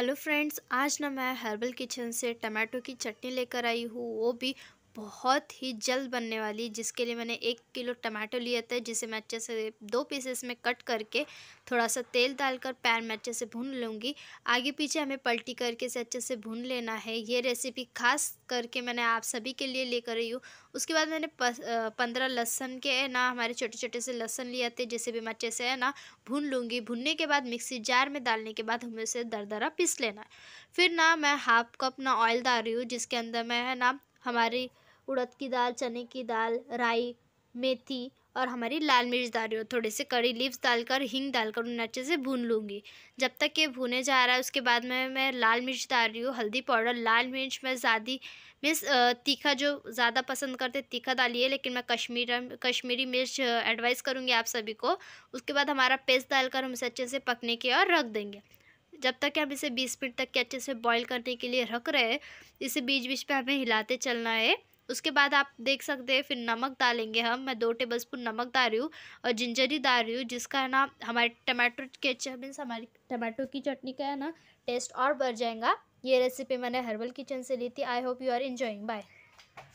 hello friends आज ना मैं हर्बल किचन से टमाटो की चटनी लेकर आई हूँ वो भी बहुत ही जल्द बनने वाली जिसके लिए मैंने एक किलो टमाटो लिया था जिसे मैं अच्छे से दो पीसेस में कट करके थोड़ा सा तेल डालकर पैन में अच्छे से भून लूँगी आगे पीछे हमें पलटी करके से अच्छे से भून लेना है ये रेसिपी खास करके मैंने आप सभी के लिए लेकर रही हूँ उसके बाद मैंने पंद्रह लहसन के है ना हमारे छोटे छोटे से लहसन लिए थे जिसे भी मैं अच्छे से है ना भून लूँगी भूनने के बाद मिक्सी जार में डालने के बाद हमें उसे दरा पीस लेना है फिर ना मैं हाफ कप ना ऑयल डाल रही हूँ जिसके अंदर मैं है ना हमारी उड़द की दाल चने की दाल राई मेथी और हमारी लाल मिर्च डाली हो थोड़े से कड़ी लीव्स डालकर हींग डालकर उन्हें अच्छे से भून लूँगी जब तक ये भूने जा रहा है उसके बाद में मैं लाल मिर्च डाल रही हूँ हल्दी पाउडर लाल मिर्च मैं ज़्यादा मिस तीखा जो ज़्यादा पसंद करते तीखा डालिए लेकिन मैं कश्मीर कश्मीरी मिर्च एडवाइस करूँगी आप सभी को उसके बाद हमारा पेस्ट डालकर हम इसे अच्छे से पकने के और रख देंगे जब तक हम इसे 20 मिनट तक के अच्छे से बॉईल करने के लिए रख रहे हैं इसे बीच बीच पर हमें हिलाते चलना है उसके बाद आप देख सकते हैं फिर नमक डालेंगे हम मैं दो टेबल स्पून नमक डाल रही हूँ और जिंजर ही डाल रही हूँ जिसका है ना हमारे टमाटो के मीन्स हमारी टमाटो की चटनी का है ना टेस्ट और बढ़ जाएगा ये रेसिपी मैंने हर्बल किचन से ली थी I hope you are enjoying bye